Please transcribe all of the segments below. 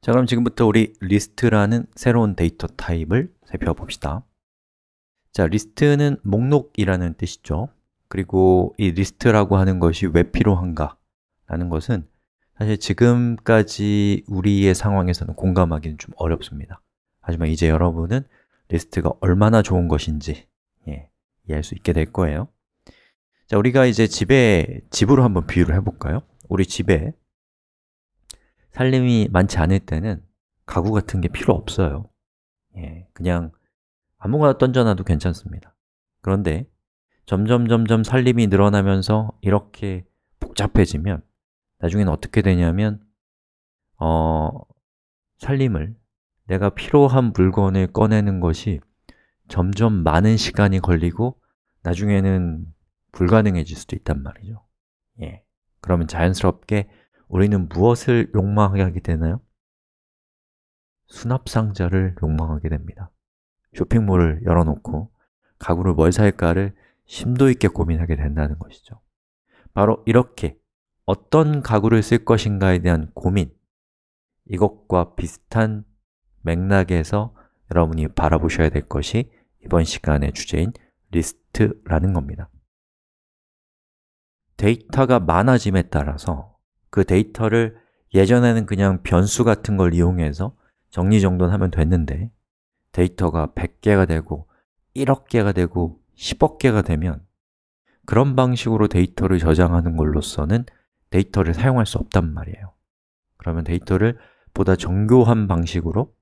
자, 그럼 지금부터 우리 리스트라는 새로운 데이터 타입을 살펴봅시다 자, 리스트는 목록이라는 뜻이죠 그리고 이 리스트라고 하는 것이 왜 필요한가 라는 것은 사실 지금까지 우리의 상황에서는 공감하기는 좀 어렵습니다 하지만 이제 여러분은 리스트가 얼마나 좋은 것인지 예, 이해할 수 있게 될 거예요 자, 우리가 이제 집에, 집으로 한번 비유를 해볼까요? 우리 집에 살림이 많지 않을 때는 가구 같은 게 필요 없어요 예, 그냥 아무거나 던져놔도 괜찮습니다 그런데 점점 점점 살림이 늘어나면서 이렇게 복잡해지면 나중엔 어떻게 되냐면 어, 살림을 내가 필요한 물건을 꺼내는 것이 점점 많은 시간이 걸리고 나중에는 불가능해질 수도 있단 말이죠 예. 그러면 자연스럽게 우리는 무엇을 욕망하게 되나요? 수납상자를 욕망하게 됩니다 쇼핑몰을 열어놓고 가구를 뭘 살까를 심도 있게 고민하게 된다는 것이죠 바로 이렇게 어떤 가구를 쓸 것인가에 대한 고민 이것과 비슷한 맥락에서 여러분이 바라보셔야 될 것이 이번 시간의 주제인 리스트라는 겁니다 데이터가 많아짐에 따라서 그 데이터를 예전에는 그냥 변수 같은 걸 이용해서 정리정돈하면 됐는데 데이터가 100개가 되고 1억 개가 되고 10억 개가 되면 그런 방식으로 데이터를 저장하는 걸로서는 데이터를 사용할 수 없단 말이에요 그러면 데이터를 보다 정교한 방식으로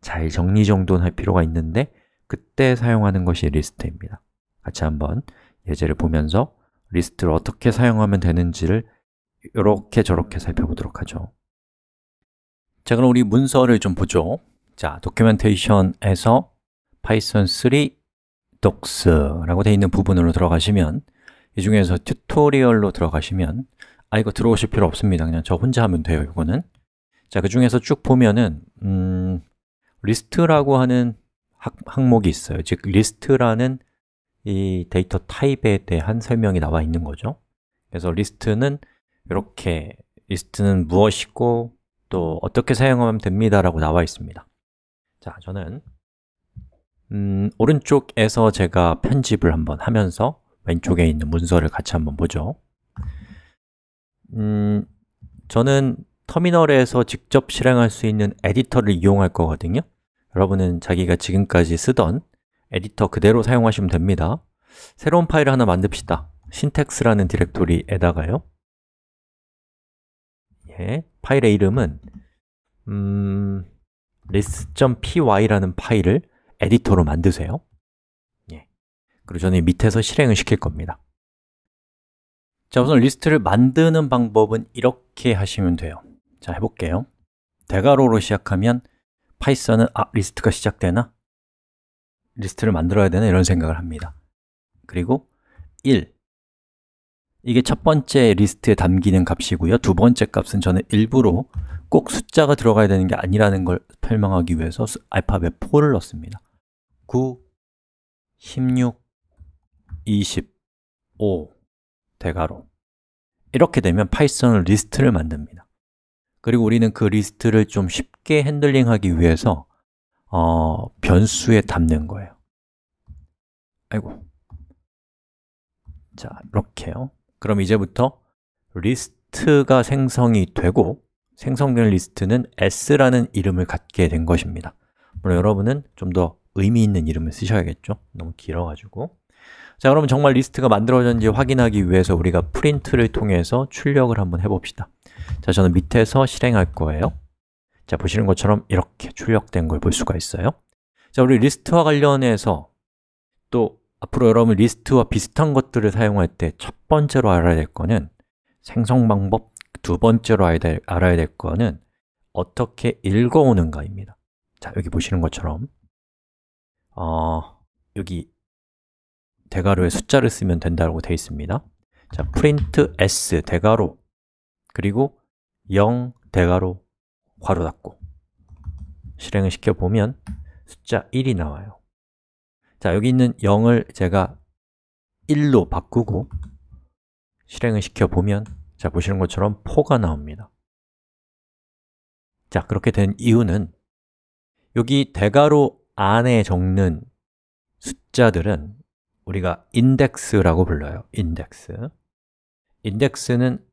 잘 정리정돈할 필요가 있는데 그때 사용하는 것이 리스트입니다 같이 한번 예제를 보면서 리스트를 어떻게 사용하면 되는지를 이렇게 저렇게 살펴보도록 하죠 자, 그럼 우리 문서를 좀 보죠 자, 도큐멘테이션에서 파이썬 3 docs라고 되어 있는 부분으로 들어가시면 이 중에서 튜토리얼로 들어가시면 아, 이거 들어오실 필요 없습니다 그냥 저 혼자 하면 돼요, 이거는 자, 그 중에서 쭉 보면은 음, 리스트라고 하는 학, 항목이 있어요 즉, 리스트라는 이 데이터 타입에 대한 설명이 나와 있는 거죠 그래서 리스트는 이렇게 리스트는 무엇이고 또 어떻게 사용하면 됩니다라고 나와 있습니다. 자, 저는 음, 오른쪽에서 제가 편집을 한번 하면서 왼쪽에 있는 문서를 같이 한번 보죠. 음, 저는 터미널에서 직접 실행할 수 있는 에디터를 이용할 거거든요. 여러분은 자기가 지금까지 쓰던 에디터 그대로 사용하시면 됩니다. 새로운 파일을 하나 만듭시다. 신텍스라는 디렉토리에다가요. 예, 파일의 이름은 음, list.py라는 파일을 에디터로 만드세요 예. 그리고 저는 밑에서 실행을 시킬 겁니다 자, 우선 리스트를 만드는 방법은 이렇게 하시면 돼요 자, 해볼게요 대괄호로 시작하면 파이썬은 아, 리스트가 시작되나? 리스트를 만들어야 되나? 이런 생각을 합니다 그리고 1, 이게 첫 번째 리스트에 담기는 값이고요. 두 번째 값은 저는 일부러 꼭 숫자가 들어가야 되는 게 아니라는 걸 설명하기 위해서 알파벳 4를 넣습니다. 9, 16, 25 대괄호 이렇게 되면 파이썬은 리스트를 만듭니다. 그리고 우리는 그 리스트를 좀 쉽게 핸들링하기 위해서 어, 변수에 담는 거예요. 아이고 자, 이렇게요. 그럼 이제부터 리스트가 생성이 되고 생성된 리스트는 s라는 이름을 갖게 된 것입니다 물론 여러분은 좀 더 의미 있는 이름을 쓰셔야겠죠 너무 길어가지고 자, 그러면 정말 리스트가 만들어졌는지 확인하기 위해서 우리가 프린트를 통해서 출력을 한번 해봅시다 자, 저는 밑에서 실행할 거예요 자, 보시는 것처럼 이렇게 출력된 걸 볼 수가 있어요 자, 우리 리스트와 관련해서 또 앞으로 여러분 리스트와 비슷한 것들을 사용할 때 첫 번째로 알아야 될 거는 생성 방법, 두 번째로 알아야 될, 알아야 될 거는 어떻게 읽어오는가입니다 자, 여기 보시는 것처럼 어, 여기 대괄호에 숫자를 쓰면 된다고 되어 있습니다 자, print s 대괄호 그리고 0 대괄호 괄호 닫고 실행을 시켜보면 숫자 1이 나와요 자, 여기 있는 0을 제가 1로 바꾸고 실행을 시켜보면 자, 보시는 것처럼 4가 나옵니다 자, 그렇게 된 이유는 여기 대괄호 안에 적는 숫자들은 우리가 인덱스라고 불러요, 인덱스 인덱스는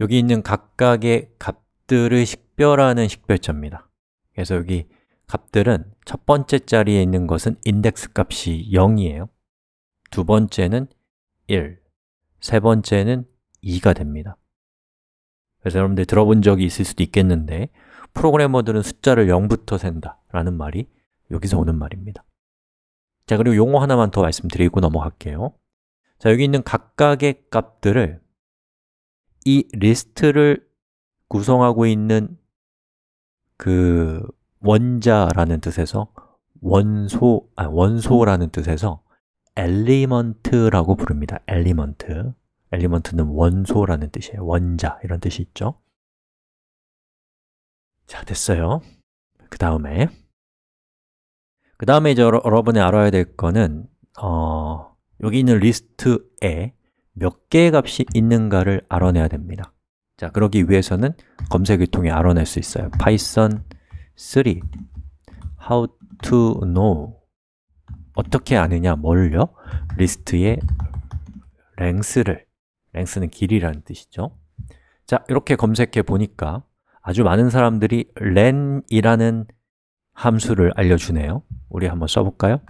여기 있는 각각의 값들을 식별하는 식별자입니다 그래서 여기 값들은 첫 번째 자리에 있는 것은 인덱스 값이 0이에요 두 번째는 1, 세 번째는 2가 됩니다 그래서 여러분들 들어본 적이 있을 수도 있겠는데 프로그래머들은 숫자를 0부터 센다 라는 말이 여기서 오는 말입니다 자, 그리고 용어 하나만 더 말씀드리고 넘어갈게요 자, 여기 있는 각각의 값들을 이 리스트를 구성하고 있는 그 원자라는 뜻에서 원소, 아, 원소라는 뜻에서 엘리먼트라고 부릅니다. 엘리먼트. 엘리먼트는 원소라는 뜻이에요. 원자 이런 뜻이 있죠. 자, 됐어요. 그 다음에 그 다음에 이제 여러분이 알아야 될 거는 어, 여기 있는 리스트에 몇 개의 값이 있는가를 알아내야 됩니다. 자, 그러기 위해서는 검색을 통해 알아낼 수 있어요. 파이썬 3. How to know 어떻게 아느냐, 뭘요? 리스트의 랭스를 랭스는 길이라는 뜻이죠 자, 이렇게 검색해 보니까 아주 많은 사람들이 len이라는 함수를 알려주네요 우리 한번 써볼까요?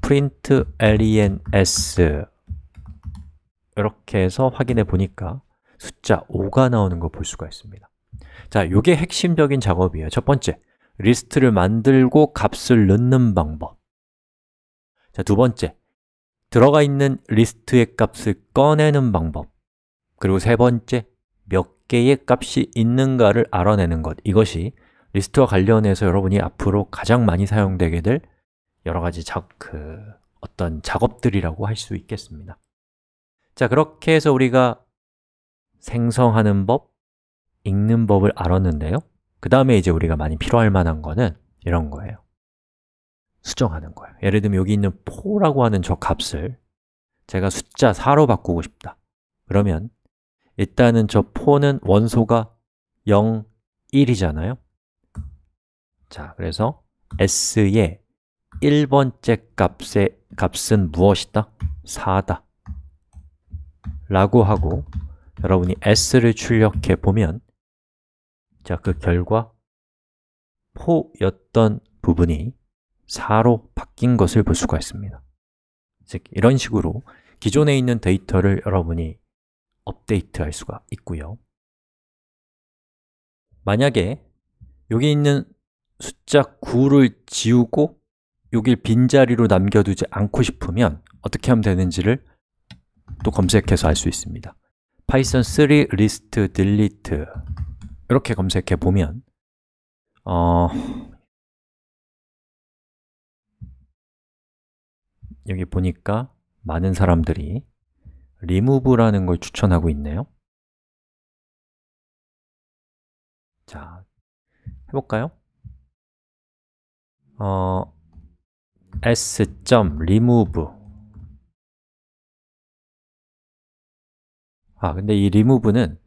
print lens 이렇게 해서 확인해 보니까 숫자 5가 나오는 거볼 수가 있습니다 자, 이게 핵심적인 작업이에요 첫 번째, 리스트를 만들고 값을 넣는 방법 자, 두 번째, 들어가 있는 리스트의 값을 꺼내는 방법 그리고 세 번째, 몇 개의 값이 있는가를 알아내는 것 이것이 리스트와 관련해서 여러분이 앞으로 가장 많이 사용되게 될 여러 가지 자, 그 어떤 작업들이라고 할 수 있겠습니다 자, 그렇게 해서 우리가 생성하는 법, 읽는 법을 알았는데요 그 다음에 이제 우리가 많이 필요할 만한 거는 이런 거예요 수정하는 거예요 예를 들면 여기 있는 4라고 하는 저 값을 제가 숫자 4로 바꾸고 싶다 그러면 일단은 저 4는 원소가 0, 1이잖아요 자, 그래서 s의 1번째 값의 값은 무엇이다? 4다 라고 하고 여러분이 s를 출력해 보면 자, 그 결과 4였던 부분이 4로 바뀐 것을 볼 수가 있습니다 즉, 이런 식으로 기존에 있는 데이터를 여러분이 업데이트할 수가 있고요 만약에 여기 있는 숫자 9를 지우고 여기 빈자리로 남겨두지 않고 싶으면 어떻게 하면 되는지를 또 검색해서 알 수 있습니다 python 3 list delete 이렇게 검색해 보면 어, 여기 보니까 많은 사람들이 리무브라는 걸 추천하고 있네요 자, 해볼까요? 어, s.remove 아, 근데 이리무브는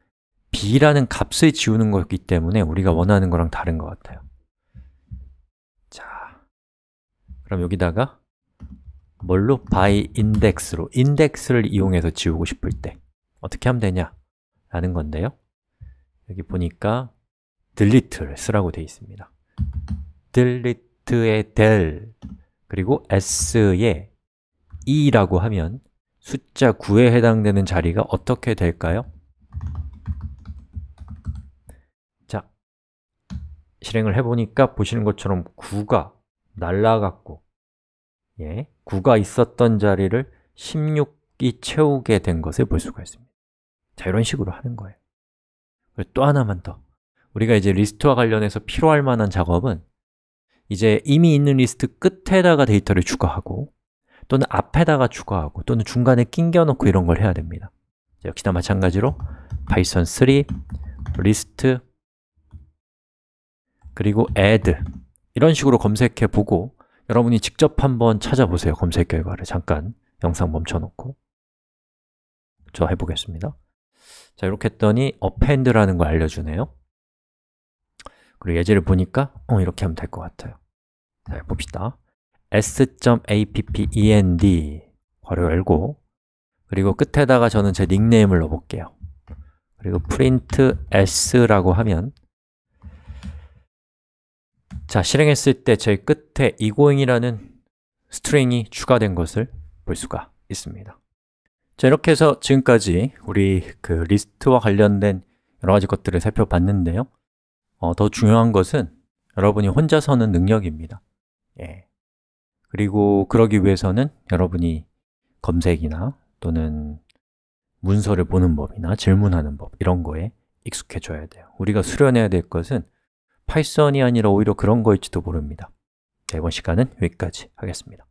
b라는 값을 지우는 거였기 때문에 우리가 원하는 거랑 다른 것 같아요 자, 그럼 여기다가 뭘로? by index로 index를 이용해서 지우고 싶을 때 어떻게 하면 되냐? 라는 건데요 여기 보니까 delete를 쓰라고 되어 있습니다 delete의 del 그리고 s의 e라고 하면 숫자 9에 해당되는 자리가 어떻게 될까요? 실행을 해보니까 보시는 것처럼 9가 날라갔고 예, 9가 있었던 자리를 16이 채우게 된 것을 볼 수가 있습니다 자, 이런 식으로 하는 거예요 또 하나만 더 우리가 이제 리스트와 관련해서 필요할 만한 작업은 이제 이미 있는 리스트 끝에다가 데이터를 추가하고 또는 앞에다가 추가하고 또는 중간에 낑겨놓고 이런 걸 해야 됩니다 역시나 마찬가지로 파이썬 3 리스트 그리고 add 이런 식으로 검색해 보고 여러분이 직접 한번 찾아보세요 검색 결과를 잠깐 영상 멈춰놓고 저 해보겠습니다 자 이렇게 했더니 append라는 걸 알려주네요 그리고 예제를 보니까 어, 이렇게 하면 될 것 같아요 자, 봅시다 s.append 괄호 열고 그리고 끝에다가 저는 제 닉네임을 넣어볼게요 그리고 print s라고 하면 자, 실행했을 때 제일 끝에 egoing이라는 스트링이 추가된 것을 볼 수가 있습니다 자, 이렇게 해서 지금까지 우리 그 리스트와 관련된 여러 가지 것들을 살펴봤는데요 어, 더 중요한 것은 여러분이 혼자서는 능력입니다 예. 그리고 그러기 위해서는 여러분이 검색이나 또는 문서를 보는 법이나 질문하는 법 이런 거에 익숙해져야 돼요 우리가 수련해야 될 것은 파이썬이 아니라 오히려 그런 거일지도 모릅니다. 이번 시간은 여기까지 하겠습니다.